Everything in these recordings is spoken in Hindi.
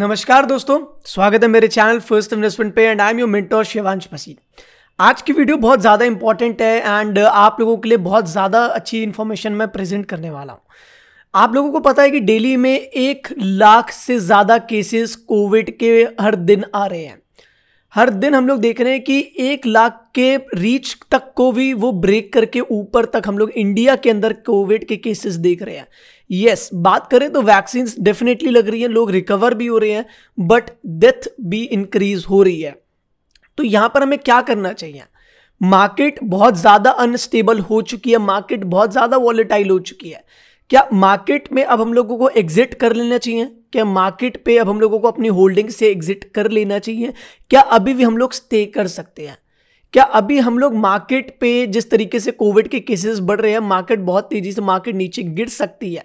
नमस्कार दोस्तों स्वागत है मेरे चैनल फर्स्ट इन्वेस्टमेंट पे and I am your mentor Shivansh पसीद आज की वीडियो बहुत ज़्यादा इंपॉर्टेंट है एंड आप लोगों के लिए बहुत ज़्यादा अच्छी इन्फॉर्मेशन मैं प्रेजेंट करने वाला हूँ आप लोगों को पता है कि डेली में एक लाख से ज़्यादा केसेस कोविड के हर दिन आ रहे हैं हर दिन हम लोग देख रहे हैं कि एक लाख के रीच तक को भी वो ब्रेक करके ऊपर तक हम लोग इंडिया के अंदर कोविड के केसेस देख रहे हैं यस बात करें तो वैक्सीन डेफिनेटली लग रही है लोग रिकवर भी हो रहे हैं बट डेथ भी इंक्रीज हो रही है तो यहाँ पर हमें क्या करना चाहिए मार्केट बहुत ज़्यादा अनस्टेबल हो चुकी है मार्केट बहुत ज़्यादा वॉलेटाइल हो चुकी है क्या मार्केट में अब हम लोगों को एग्जिट कर लेना चाहिए क्या मार्केट पे अब हम लोगों को अपनी होल्डिंग से एग्जिट कर लेना चाहिए क्या अभी भी हम लोग स्टे कर सकते हैं क्या अभी हम लोग मार्केट पे जिस तरीके से कोविड के केसेस बढ़ रहे हैं मार्केट बहुत तेजी से मार्केट नीचे गिर सकती है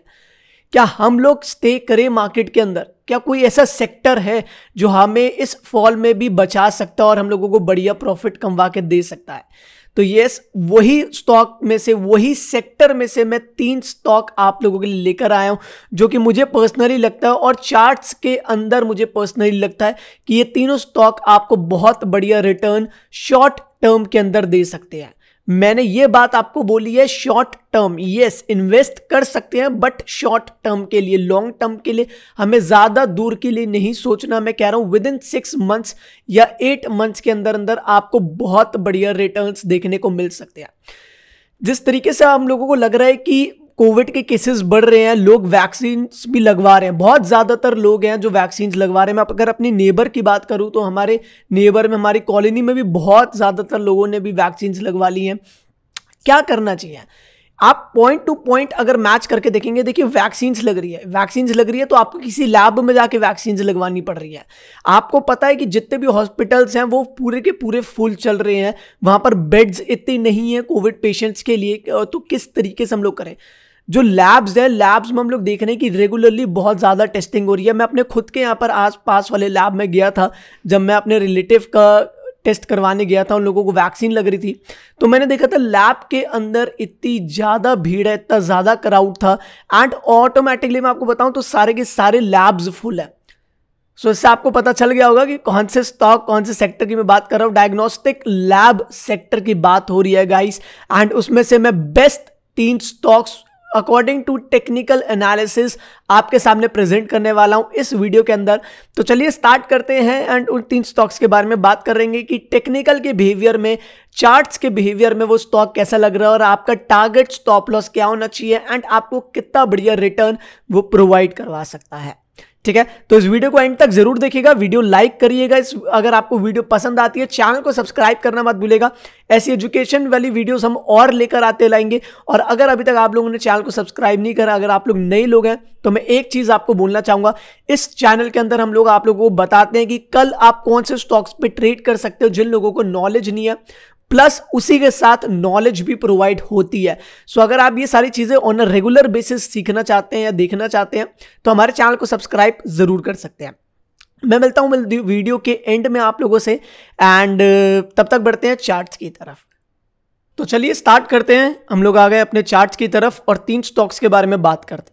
क्या हम लोग स्टे करें मार्केट के अंदर क्या कोई ऐसा सेक्टर है जो हमें इस फॉल में भी बचा सकता है और हम लोगों को बढ़िया प्रॉफिट कमवा के दे सकता है तो यस वही स्टॉक में से वही सेक्टर में से मैं तीन स्टॉक आप लोगों के लिए लेकर आया हूं जो कि मुझे पर्सनली लगता है और चार्ट्स के अंदर मुझे पर्सनली लगता है कि ये तीनों स्टॉक आपको बहुत बढ़िया रिटर्न शॉर्ट टर्म के अंदर दे सकते हैं मैंने ये बात आपको बोली है शॉर्ट टर्म यस इन्वेस्ट कर सकते हैं बट शॉर्ट टर्म के लिए लॉन्ग टर्म के लिए हमें ज़्यादा दूर के लिए नहीं सोचना मैं कह रहा हूं विद इन सिक्स मंथ्स या एट मंथ्स के अंदर अंदर आपको बहुत बढ़िया रिटर्न्स देखने को मिल सकते हैं जिस तरीके से हम लोगों को लग रहा है कि कोविड के केसेस बढ़ रहे हैं लोग वैक्सीन भी लगवा रहे हैं बहुत ज़्यादातर लोग हैं जो वैक्सीन लगवा रहे हैं मैं अगर अपनी नेबर की बात करूँ तो हमारे नेबर में हमारी कॉलोनी में भी बहुत ज़्यादातर लोगों ने भी वैक्सीन लगवा ली हैं क्या करना चाहिए आप पॉइंट टू पॉइंट अगर मैच करके देखेंगे देखिए वैक्सीन्स लग रही है वैक्सीन्स लग रही है तो आपको किसी लैब में जाके वैक्सीन्स लगवानी पड़ रही है आपको पता है कि जितने भी हॉस्पिटल्स हैं वो पूरे के पूरे फुल चल रहे हैं वहाँ पर बेड्स इतने नहीं हैं कोविड पेशेंट्स के लिए तो किस तरीके से हम लोग करें जो लैब्स हैं लैब्स में हम लोग देख रहे हैं कि रेगुलरली बहुत ज़्यादा टेस्टिंग हो रही है मैं अपने खुद के यहाँ पर आस पास वाले लैब में गया था जब मैं अपने रिलेटिव का टेस्ट करवाने गया था उन लोगों को वैक्सीन लग रही थी तो मैंने देखा था लैब के अंदर इतनी ज़्यादा भीड़ है इतना ज़्यादा क्राउड था एंड ऑटोमेटिकली मैं आपको बताऊं तो सारे के सारे लैब्स फुल है सो so, इससे आपको पता चल गया होगा कि कौन से स्टॉक कौन से सेक्टर की मैं बात कर रहा हूँ डायग्नोस्टिक लैब सेक्टर की बात हो रही है गाइस एंड उसमें से मैं बेस्ट तीन stocks according to technical analysis आपके सामने प्रेजेंट करने वाला हूं इस वीडियो के अंदर तो चलिए स्टार्ट करते हैं एंड उन तीन स्टॉक्स के बारे में बात करेंगे कि टेक्निकल के बिहेवियर में चार्ट्स के बिहेवियर में वो स्टॉक कैसा लग रहा है और आपका टारगेट स्टॉप लॉस क्या होना चाहिए एंड आपको कितना बढ़िया रिटर्न वो प्रोवाइड करवा सकता है ठीक है तो इस वीडियो को एंड तक जरूर देखिएगा वीडियो लाइक करिएगा इस अगर आपको वीडियो पसंद आती है चैनल को सब्सक्राइब करना मत भूलेगा ऐसी एजुकेशन वाली वीडियोस हम और लेकर आते लाएंगे और अगर अभी तक आप लोगों ने चैनल को सब्सक्राइब नहीं करा अगर आप लोग नए लोग हैं तो मैं एक चीज़ आपको बोलना चाहूंगा इस चैनल के अंदर हम लोग आप लोगों को बताते हैं कि कल आप कौन से स्टॉक्स पर ट्रेड कर सकते हो जिन लोगों को नॉलेज नहीं है प्लस उसी के साथ नॉलेज भी प्रोवाइड होती है सो so, अगर आप ये सारी चीज़ें ऑन अ रेगुलर बेसिस सीखना चाहते हैं या देखना चाहते हैं तो हमारे चैनल को सब्सक्राइब ज़रूर कर सकते हैं मैं मिलता हूँ वीडियो के एंड में आप लोगों से एंड uh, तब तक बढ़ते हैं चार्ट्स की तरफ तो चलिए स्टार्ट करते हैं हम लोग आ गए अपने चार्ट्स की तरफ और तीन स्टॉक्स के बारे में बात करते हैं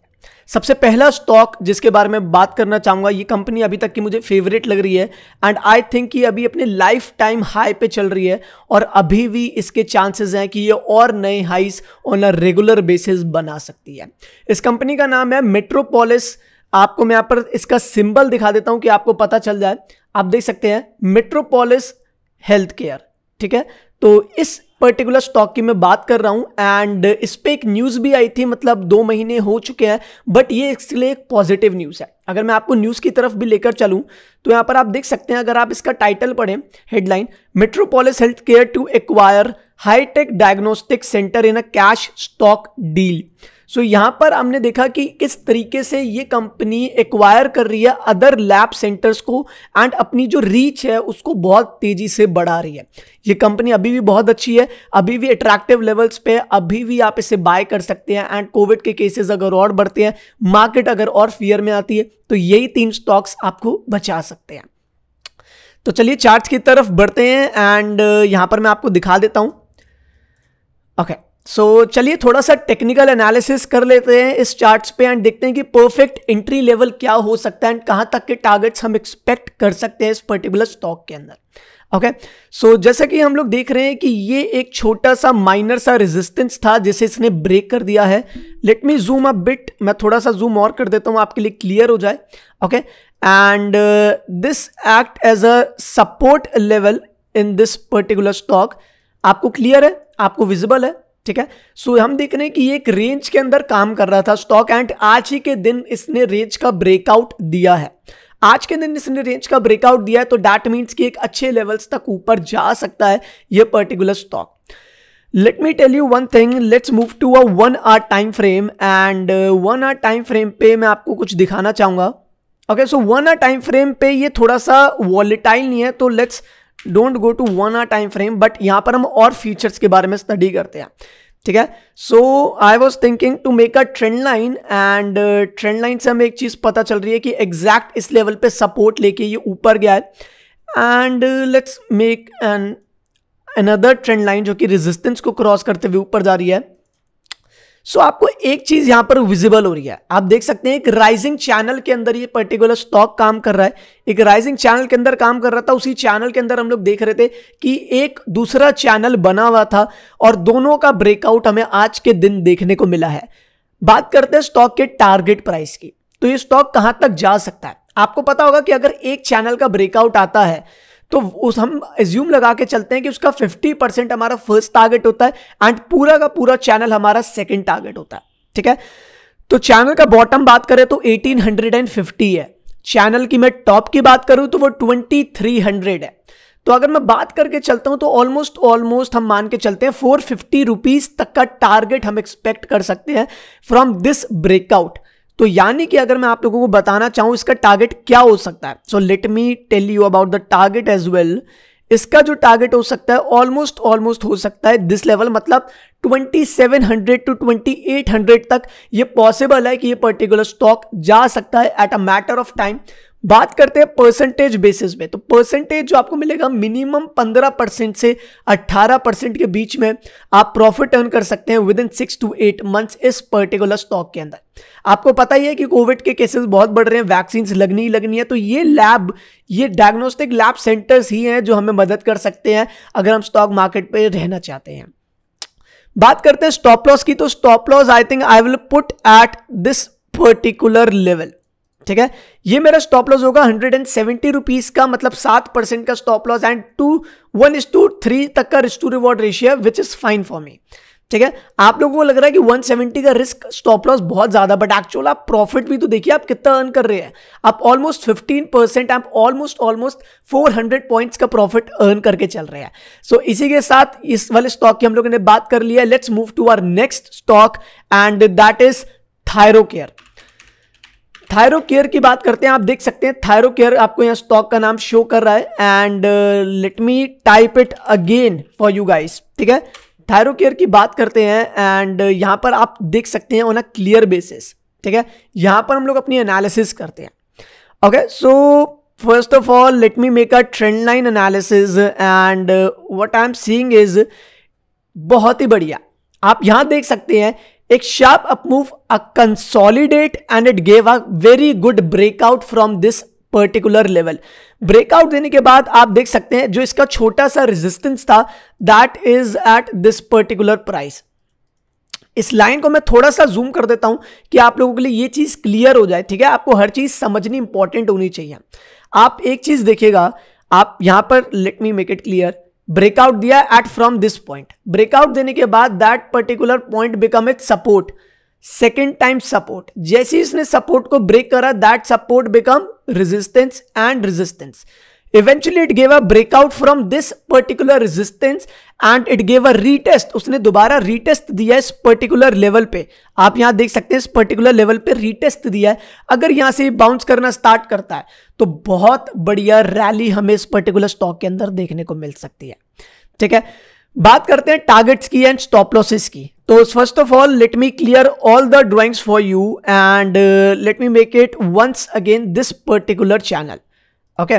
सबसे पहला स्टॉक जिसके बारे में बात करना चाहूंगा ये कंपनी अभी तक की मुझे फेवरेट लग रही है एंड आई थिंक ये अभी अपने लाइफ टाइम हाई पे चल रही है और अभी भी इसके चांसेस हैं कि ये और नए हाइस ऑन अ रेगुलर बेसिस बना सकती है इस कंपनी का नाम है मेट्रोपोलिस आपको मैं यहाँ पर इसका सिंबल दिखा देता हूँ कि आपको पता चल जाए आप देख सकते हैं मेट्रोपोलिस हेल्थ केयर ठीक है तो इस पर्टिकुलर स्टॉक की मैं बात कर रहा हूं एंड इस पर एक न्यूज़ भी आई थी मतलब दो महीने हो चुके हैं बट ये इसलिए एक पॉजिटिव न्यूज़ है अगर मैं आपको न्यूज़ की तरफ भी लेकर चलूँ तो यहाँ पर आप देख सकते हैं अगर आप इसका टाइटल पढ़ें headline Metropolis healthcare to acquire hitech diagnostic centre in a cash stock deal so so, यहाँ पर हमने देखा कि किस तरीके से ये कंपनी एक्वायर कर रही है अदर लैब सेंटर्स को एंड अपनी जो रीच है उसको बहुत तेजी से बढ़ा रही है ये कंपनी अभी भी बहुत अच्छी है अभी भी अट्रैक्टिव लेवल्स पे अभी भी आप इसे बाय कर सकते हैं एंड कोविड के केसेस अगर और बढ़ते हैं मार्केट अगर और फियर में आती है तो यही तीन स्टॉक्स आपको बचा सकते हैं तो चलिए चार्ट की तरफ बढ़ते हैं एंड यहाँ पर मैं आपको दिखा देता हूँ ओके okay. सो so, चलिए थोड़ा सा टेक्निकल एनालिसिस कर लेते हैं इस चार्ट्स पे एंड देखते हैं कि परफेक्ट एंट्री लेवल क्या हो सकता है एंड कहाँ तक के टारगेट्स हम एक्सपेक्ट कर सकते हैं इस पर्टिकुलर स्टॉक के अंदर ओके okay? सो so, जैसा कि हम लोग देख रहे हैं कि ये एक छोटा सा माइनर सा रेजिस्टेंस था जिसे इसने ब्रेक कर दिया है let me zoom a bit मैं थोड़ा सा जूम और कर देता हूँ आपके लिए क्लियर हो जाए okay and this act as a support level in this particular stock आपको क्लियर है आपको विजिबल है ठीक है सो हम देख रहे हैं कि ये एक रेंज के अंदर काम कर रहा था स्टॉक एंड आज ही के दिन इसने रेंज का ब्रेकआउट दिया है आज के दिन इसने रेंज का ब्रेकआउट दिया है तो डैट मीन्स कि एक अच्छे लेवल्स तक ऊपर जा सकता है ये particular stock let me tell you one thing let's move to a one hour time frame and one hour time frame पे मैं आपको कुछ दिखाना चाहूंगा okay so one hour time frame पे ये थोड़ा सा वॉलिटाइल नहीं है तो let's don't go to one hour time frame but यहाँ पर हम और फीचर्स के बारे में स्टडी करते हैं ठीक है so I was thinking to make a trend line and trend line से हमें एक चीज़ पता चल रही है कि एग्जैक्ट इस लेवल पे सपोर्ट लेके ये ऊपर गया है and let's make an another trend line जो कि रेजिस्टेंस को क्रॉस करते हुए ऊपर जा रही है सो so, आपको एक चीज यहां पर विजिबल हो रही है आप देख सकते हैं एक राइजिंग चैनल के अंदर ये पर्टिकुलर स्टॉक काम कर रहा है एक राइजिंग चैनल के अंदर काम कर रहा था उसी चैनल के अंदर हम लोग देख रहे थे कि एक दूसरा चैनल बना हुआ था और दोनों का ब्रेकआउट हमें आज के दिन देखने को मिला है बात करते हैं स्टॉक के टारगेट प्राइस की तो ये स्टॉक कहां तक जा सकता है आपको पता होगा कि अगर एक चैनल का ब्रेकआउट आता है तो उस हम एज्यूम लगा के चलते हैं कि उसका 50 परसेंट हमारा फर्स्ट टारगेट होता है एंड पूरा का पूरा चैनल हमारा सेकेंड टारगेट होता है ठीक है तो चैनल का बॉटम बात करें तो 1850 है चैनल की मैं टॉप की बात करूं तो वो 2300 है तो अगर मैं बात करके चलता हूं तो ऑलमोस्ट ऑलमोस्ट हम मान के चलते हैं फोर फिफ्टी रुपीज तक का टारगेट हम एक्सपेक्ट कर सकते हैं फ्रॉम दिस ब्रेकआउट तो यानी कि अगर मैं आप लोगों को बताना चाहूं इसका टारगेट क्या हो सकता है so let me tell you about the target as well इसका जो टारगेट हो सकता है ऑलमोस्ट ऑलमोस्ट हो सकता है दिस लेवल मतलब 2700 टू 2800 तक ये पॉसिबल है कि ये पर्टिकुलर स्टॉक जा सकता है at a matter of time बात करते हैं परसेंटेज बेसिस में तो परसेंटेज जो आपको मिलेगा मिनिमम 15 परसेंट से 18 परसेंट के बीच में आप प्रॉफिट अर्न कर सकते हैं within six to eight months इस पर्टिकुलर स्टॉक के अंदर आपको पता ही है कि कोविड के केसेस बहुत बढ़ रहे हैं वैक्सीन लगनी ही लगनी है तो ये लैब ये डायग्नोस्टिक लैब सेंटर्स ही हैं जो हमें मदद कर सकते हैं अगर हम स्टॉक मार्केट पर रहना चाहते हैं बात करते हैं स्टॉप लॉस की तो stop loss I think I will put at this particular level ठीक है ये मेरा स्टॉप लॉस होगा हंड्रेड एंड सेवेंटी रुपीज का मतलब सात परसेंट का stop loss and two one is two three तक का risk to reward ratio which is fine for me ठीक है आप लोगों को लग रहा है कि सेवेंटी का रिस्क स्टॉप लॉस बहुत ज्यादा बट एक्चुअल आप प्रॉफिट भी तो देखिए आप कितना अर्न कर रहे हैं आप ऑलमोस्ट फिफ्टीन परसेंट आप almost almost four hundred point का प्रॉफिट अर्न करके चल रहे हैं सो so, इसी के साथ इस वाले स्टॉक की हम लोगों ने बात कर लिया let's move to our next stock and that is Thyrocare thyro care की बात करते हैं आप देख सकते हैं थायरो केयर आपको यहाँ स्टॉक का नाम शो कर रहा है and let me type it again for you guys ठीक है थायरो केयर की बात करते हैं एंड uh, यहाँ पर आप देख सकते हैं ऑन अ क्लियर बेसिस ठीक है यहाँ पर हम लोग अपनी एनालिसिस करते हैं okay so first of all let me make a trend line analysis and what I am seeing is बहुत ही बढ़िया आप यहाँ देख सकते हैं sharp up move a consolidate and it gave a very good breakout from this particular level breakout देने के बाद आप देख सकते हैं जो इसका छोटा सा रेजिस्टेंस था that is at this particular price इस लाइन को मैं थोड़ा सा जूम कर देता हूं कि आप लोगों के लिए ये चीज क्लियर हो जाए ठीक है आपको हर चीज समझनी इंपॉर्टेंट होनी चाहिए आप एक चीज देखिएगा आप यहां पर let me make it clear breakout दिया at from this point breakout देने के बाद that particular point become it support second time support जैसे इसने सपोर्ट को ब्रेक करा that support become resistance and resistance eventually it gave a breakout from this particular resistance and it gave a retest उसने दोबारा रीटेस्ट दिया इस पर्टिकुलर लेवल पे आप यहां देख सकते हैं इस पर्टिकुलर लेवल पे रीटेस्ट दिया है अगर यहां से बाउंस करना स्टार्ट करता है तो बहुत बढ़िया रैली हमें इस पर्टिकुलर स्टॉक के अंदर देखने को मिल सकती है ठीक है बात करते हैं टारगेट्स की एंड स्टॉप लॉसेस की तो first of all let me clear all the drawings for you and let me make it once again this particular channel okay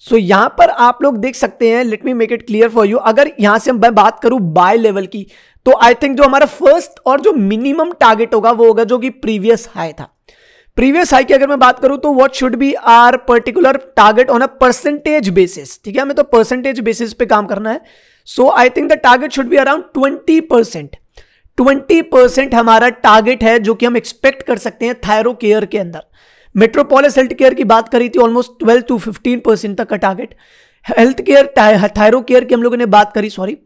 so so, यहां पर आप लोग देख सकते हैं let me make it clear for you अगर यहां से मैं बात करूं बाय लेवल की तो आई थिंक जो हमारा फर्स्ट और जो मिनिमम टारगेट होगा वो होगा जो कि प्रीवियस हाई था प्रीवियस हाई की अगर मैं बात करूं तो what should be our particular target on a percentage basis ठीक है हमें तो परसेंटेज बेसिस पे काम करना है so I think the target should be around twenty percent twenty percent हमारा टारगेट है जो कि हम एक्सपेक्ट कर सकते हैं थायरो केयर के अंदर मेट्रोपोलिस हेल्थ केयर की बात करी थी almost twelve to fifteen percent तक का target health care thyro care की हम लोगों ने बात करी सॉरी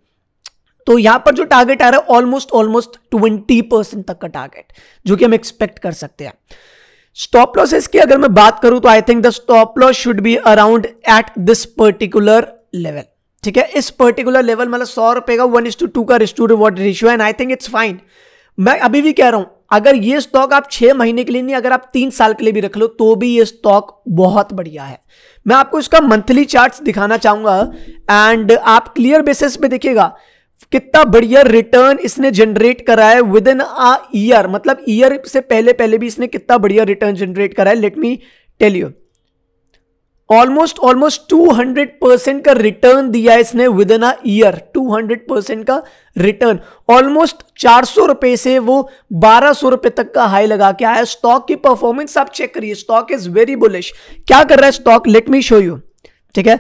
तो यहां पर जो टारगेट आ रहा है ऑलमोस्ट ऑलमोस्ट ट्वेंटी परसेंट तक का टारगेट जो कि हम एक्सपेक्ट कर सकते हैं स्टॉप लॉसेस की अगर मैं बात करूं तो I think the stop loss should be around at this particular level ठीक है इस पर्टिकुलर लेवल मतलब सौ रुपए का वन इज टू टू का risk to reward ratio and I think it's fine मैं अभी भी कह रहा हूं अगर ये स्टॉक आप छह महीने के लिए नहीं अगर आप तीन साल के लिए भी रख लो तो भी ये स्टॉक बहुत बढ़िया है मैं आपको इसका मंथली चार्ट्स दिखाना चाहूंगा एंड आप क्लियर बेसिस पे देखिएगा कितना बढ़िया रिटर्न इसने जनरेट करा है विद इन अ ईयर मतलब ईयर से पहले पहले भी इसने कितना बढ़िया रिटर्न जनरेट करा है let me tell you almost almost 200 percent का रिटर्न दिया इसने within a year 200 percent का रिटर्न ऑलमोस्ट चार सौ रुपए से वो बारह सौ रुपए तक का हाई लगा के आया स्टॉक की परफॉर्मेंस आप चेक करिए स्टॉक इज वेरी बुलिश क्या कर रहा है stock let me show you ठीक है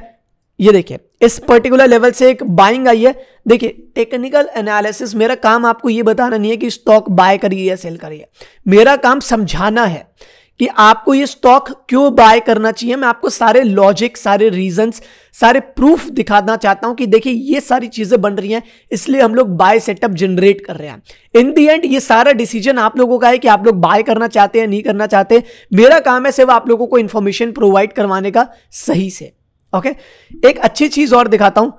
ये देखिए इस पर्टिकुलर लेवल से एक बाइंग आई है देखिए टेक्निकल एनालिसिस मेरा काम आपको ये बताना नहीं है कि स्टॉक बाय करिए या सेल करिए मेरा काम समझाना है कि आपको ये स्टॉक क्यों बाय करना चाहिए मैं आपको सारे लॉजिक सारे रीजंस सारे प्रूफ दिखाना चाहता हूं कि देखिए ये सारी चीजें बन रही हैं इसलिए हम लोग बाय सेटअप जनरेट कर रहे हैं इन दी एंड ये सारा डिसीजन आप लोगों का है कि आप लोग बाय करना चाहते हैं नहीं करना चाहते मेरा काम है सिर्फ आप लोगों को इन्फॉर्मेशन प्रोवाइड करवाने का सही से ओके एक अच्छी चीज और दिखाता हूं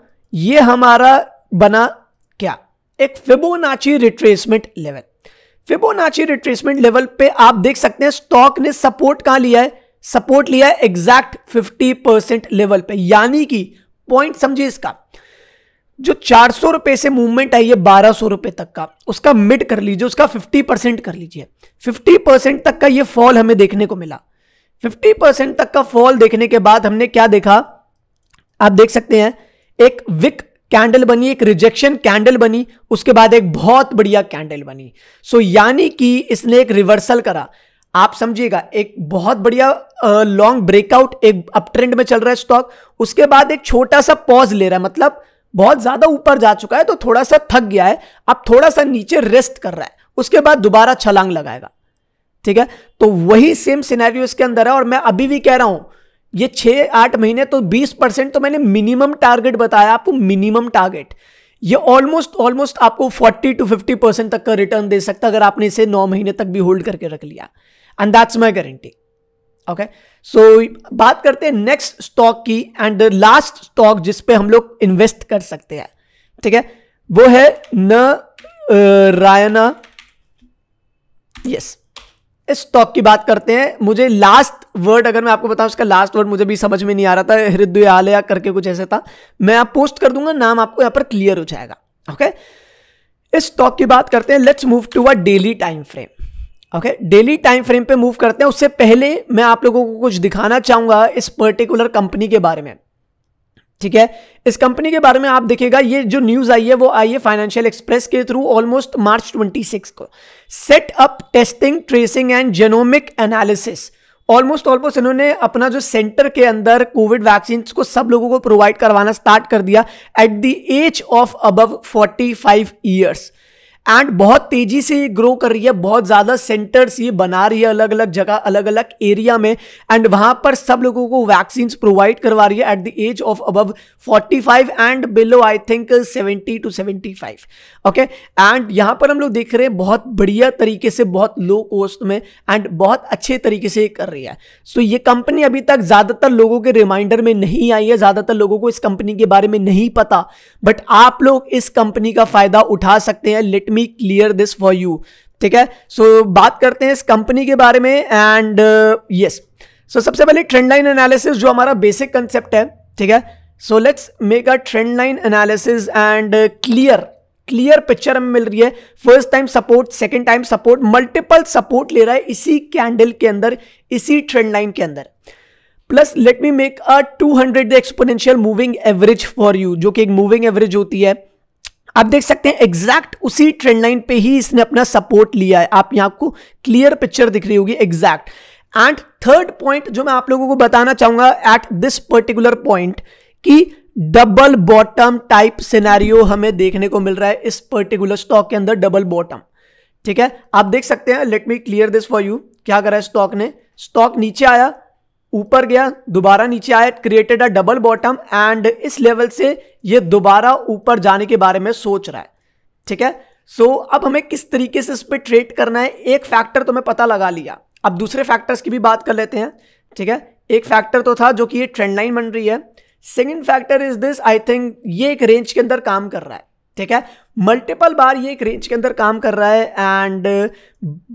ये हमारा बना क्या एक Fibonacci retracement level Fibonacci retracement level पे आप देख सकते हैं स्टॉक ने सपोर्ट कहां लिया है सपोर्ट लिया है एग्जैक्ट 50 परसेंट लेवल पे यानी कि पॉइंट समझिए इसका जो चार सौ रुपए से मूवमेंट आई है बारह सौ रुपए तक का उसका मिड कर लीजिए उसका फिफ्टी परसेंट कर लीजिए फिफ्टी परसेंट तक का ये फॉल हमें देखने को मिला फिफ्टी परसेंट तक का फॉल देखने के बाद हमने क्या देखा आप देख सकते हैं एक विक कैंडल बनी एक रिजेक्शन कैंडल बनी उसके बाद एक बहुत बढ़िया कैंडल बनी सो so, यानी कि इसने एक रिवर्सल करा आप समझिएगा एक बहुत बढ़िया लॉन्ग ब्रेकआउट एक अप ट्रेंड में चल रहा है स्टॉक उसके बाद एक छोटा सा पॉज ले रहा है मतलब बहुत ज्यादा ऊपर जा चुका है तो थोड़ा सा थक गया है अब थोड़ा सा नीचे रेस्ट कर रहा है उसके बाद दोबारा छलांग लगाएगा ठीक है तो वही सेम सिनेरियो इसके अंदर है और मैं अभी भी कह रहा हूं ये छह आठ महीने तो बीस परसेंट तो मैंने मिनिमम टारगेट बताया आपको मिनिमम टारगेट ये ऑलमोस्ट ऑलमोस्ट आपको फोर्टी टू फिफ्टी परसेंट तक का रिटर्न दे सकता अगर आपने इसे नौ महीने तक भी होल्ड करके रख लिया and that's my guarantee okay so बात करते हैं नेक्स्ट स्टॉक की एंड द लास्ट स्टॉक जिसपे हम लोग इन्वेस्ट कर सकते हैं ठीक है वो है न रायना यस इस स्टॉक की बात करते हैं मुझे लास्ट वर्ड अगर मैं आपको बताऊँ उसका लास्ट वर्ड मुझे भी समझ में नहीं आ रहा था आलया करके कुछ ऐसा था मैं आप पोस्ट कर दूंगा नाम आपको यहाँ पर क्लियर हो जाएगा ओके इस टॉक की बात करते हैं let's move to a daily time frame okay daily time frame पे मूव करते हैं उससे पहले मैं आप लोगों को कुछ दिखाना चाहूंगा इस पर्टिकुलर कंपनी के बारे में ठीक है इस कंपनी के बारे में आप देखिएगा ये जो न्यूज आई है वो आई है फाइनेंशियल एक्सप्रेस के थ्रू ऑलमोस्ट मार्च 26 को set up testing tracing and genomic analysis almost almost इन्होंने अपना जो सेंटर के अंदर कोविड वैक्सीन को सब लोगों को प्रोवाइड करवाना स्टार्ट कर दिया at the age of above 45 five years and बहुत तेजी से ये ग्रो कर रही है बहुत ज़्यादा सेंटर्स ये बना रही है अलग अलग जगह अलग अलग एरिया में एंड वहां पर सब लोगों को वैक्सीन प्रोवाइड करवा रही है at the age of above 45 and below I think 70 to 75 okay and यहां पर हम लोग देख रहे हैं बहुत बढ़िया तरीके से बहुत लो कॉस्ट में एंड बहुत अच्छे तरीके से कर रही है सो so, ये कंपनी अभी तक ज़्यादातर लोगों के रिमाइंडर में नहीं आई है ज़्यादातर लोगों को इस कंपनी के बारे में नहीं पता बट आप लोग इस कंपनी का फ़ायदा उठा सकते हैं let me clear this for you ठीक है सो so, बात करते हैं इस कंपनी के बारे में एंड यस सो सबसे पहले ट्रेंड लाइन एनालिसिस जो हमारा बेसिक कंसेप्ट है ठीक है so let's make a trend line analysis and clear clear picture हमें मिल रही है first time support second time support multiple support ले रहा है इसी कैंडल के अंदर इसी ट्रेंड लाइन के अंदर plus let me make a 200 hundred exponential moving average for you जो कि एक मूविंग एवरेज होती है आप देख सकते हैं एग्जैक्ट उसी ट्रेंड लाइन पे ही इसने अपना सपोर्ट लिया है आप यहां को क्लियर पिक्चर दिख रही होगी एग्जैक्ट एंड थर्ड पॉइंट जो मैं आप लोगों को बताना चाहूंगा एट दिस पर्टिकुलर पॉइंट कि डबल बॉटम टाइप सिनेरियो हमें देखने को मिल रहा है इस पर्टिकुलर स्टॉक के अंदर डबल बॉटम ठीक है आप देख सकते हैं let me clear this for you क्या करा है स्टॉक ने स्टॉक नीचे आया ऊपर गया दोबारा नीचे आया created a double bottom and इस लेवल से ये दोबारा ऊपर जाने के बारे में सोच रहा है ठीक है सो so, अब हमें किस तरीके से इस पर ट्रेड करना है एक फैक्टर तो मैं पता लगा लिया अब दूसरे फैक्टर्स की भी बात कर लेते हैं ठीक है एक फैक्टर तो था जो कि ये ट्रेंड लाइन बन रही है second factor is this I think ये एक रेंज के अंदर काम कर रहा है ठीक है मल्टीपल बार ये एक रेंज के अंदर काम कर रहा है एंड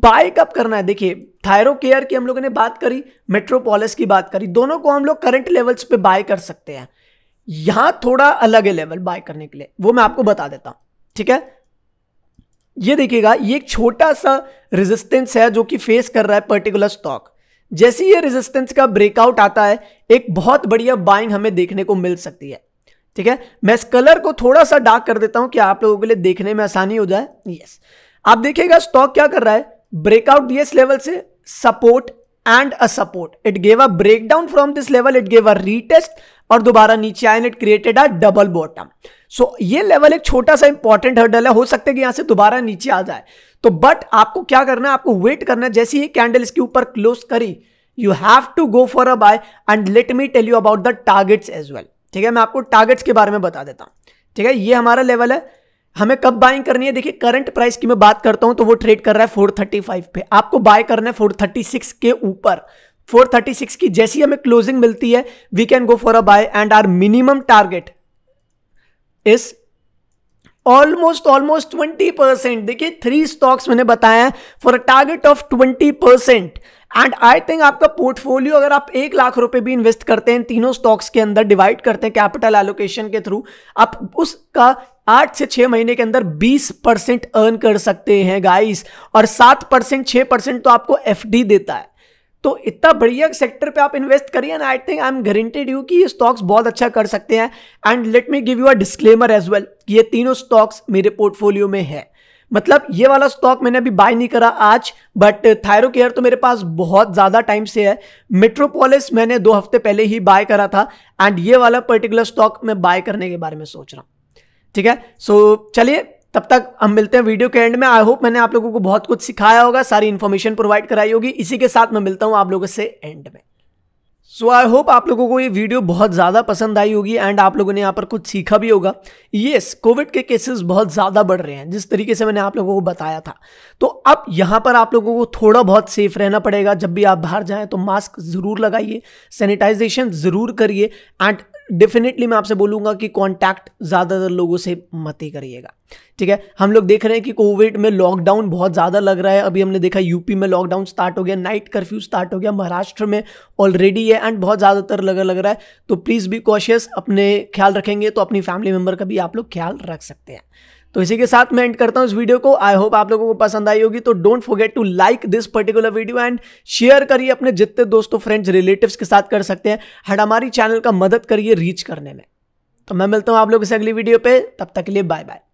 बाय uh, कब करना है देखिए थायरो केयर की हम लोगों ने बात करी मेट्रोपोलिस की बात करी दोनों को हम लोग करंट लेवल्स पे बाय कर सकते हैं यहां थोड़ा अलग है लेवल बाय करने के लिए वो मैं आपको बता देता हूं ठीक है ये देखिएगा ये एक छोटा सा रेजिस्टेंस है जो कि फेस कर रहा है पर्टिकुलर स्टॉक जैसे ये रेजिस्टेंस का ब्रेकआउट आता है एक बहुत बढ़िया बाइंग हमें देखने को मिल सकती है ठीक है मैं इस कलर को थोड़ा सा डार्क कर देता हूं कि आप लोगों के लिए देखने में आसानी हो जाए यस आप देखिएगा स्टॉक क्या कर रहा है ब्रेकआउट दिए इस लेवल से support and a support it gave a break down from this level it gave a retest और दोबारा नीचे आए it created a double bottom so ये लेवल एक छोटा सा इंपॉर्टेंट हर्डल है हो सकता है कि यहां से दोबारा नीचे आ जाए तो बट आपको क्या करना है आपको वेट करना है जैसे ही कैंडल इसके ऊपर क्लोज करी you have to go for a buy and let me tell you about the targets as well ठीक है मैं आपको टारगेट्स के बारे में बता देता हूँ ठीक है ये हमारा लेवल है हमें कब बाइंग करनी है देखिए करंट प्राइस की मैं बात करता हूँ तो वो ट्रेड कर रहा है 435 पे आपको बाय करना है 436 के ऊपर 436 की जैसी हमें क्लोजिंग मिलती है we can go for a buy and our minimum target is almost almost 20 percent देखिए थ्री स्टॉक्स मैंने बताया for a target of 20 percent and I think आपका पोर्टफोलियो अगर आप एक लाख रुपए भी इन्वेस्ट करते हैं तीनों स्टॉक्स के अंदर डिवाइड करते हैं कैपिटल एलोकेशन के थ्रू आप उसका आठ से छः महीने के अंदर बीस परसेंट अर्न कर सकते हैं गाइस और सात परसेंट छः परसेंट तो आपको एफ देता है तो इतना बढ़िया सेक्टर पे आप इन्वेस्ट करिए ना I think I am guaranteed you कि ये स्टॉक्स बहुत अच्छा कर सकते हैं and let me give you a disclaimer as well ये तीनों स्टॉक्स मेरे पोर्टफोलियो में है मतलब ये वाला स्टॉक मैंने अभी बाय नहीं करा आज बट थायरो केयर तो मेरे पास बहुत ज़्यादा टाइम से है मेट्रोपोलिस मैंने दो हफ्ते पहले ही बाय करा था एंड ये वाला पर्टिकुलर स्टॉक मैं बाय करने के बारे में सोच रहा हूँ ठीक है सो so, चलिए तब तक हम मिलते हैं वीडियो के एंड में आई होप मैंने आप लोगों को बहुत कुछ सिखाया होगा सारी इन्फॉर्मेशन प्रोवाइड कराई होगी इसी के साथ मैं मिलता हूँ आप लोगों से एंड में सो आई होप आप लोगों को ये वीडियो बहुत ज़्यादा पसंद आई होगी एंड आप लोगों ने यहाँ पर कुछ सीखा भी होगा येस कोविड के केसेस बहुत ज़्यादा बढ़ रहे हैं जिस तरीके से मैंने आप लोगों को बताया था तो अब यहाँ पर आप लोगों को थोड़ा बहुत सेफ रहना पड़ेगा जब भी आप बाहर जाएं तो मास्क ज़रूर लगाइए सैनिटाइजेशन ज़रूर करिए एंड डेफिनेटली मैं आपसे बोलूंगा कि कॉन्टैक्ट ज़्यादातर लोगों से मत ही करिएगा ठीक है हम लोग देख रहे हैं कि कोविड में लॉकडाउन बहुत ज़्यादा लग रहा है अभी हमने देखा यूपी में लॉकडाउन स्टार्ट हो गया नाइट कर्फ्यू स्टार्ट हो गया महाराष्ट्र में ऑलरेडी है एंड बहुत ज़्यादातर लगा लग रहा है तो प्लीज़ भी कॉशियस अपने ख्याल रखेंगे तो अपनी फैमिली मेम्बर का भी आप लोग ख्याल रख सकते हैं तो इसी के साथ मैं एंड करता हूँ इस वीडियो को आई होप आप लोगों को पसंद आई होगी तो don't forget to like this particular video and share करिए अपने जितने दोस्तों फ्रेंड्स रिलेटिव्स के साथ कर सकते हैं हड हमारी चैनल का मदद करिए रीच करने में तो मैं मिलता हूँ आप लोग से अगली वीडियो पे तब तक के लिए बाय बाय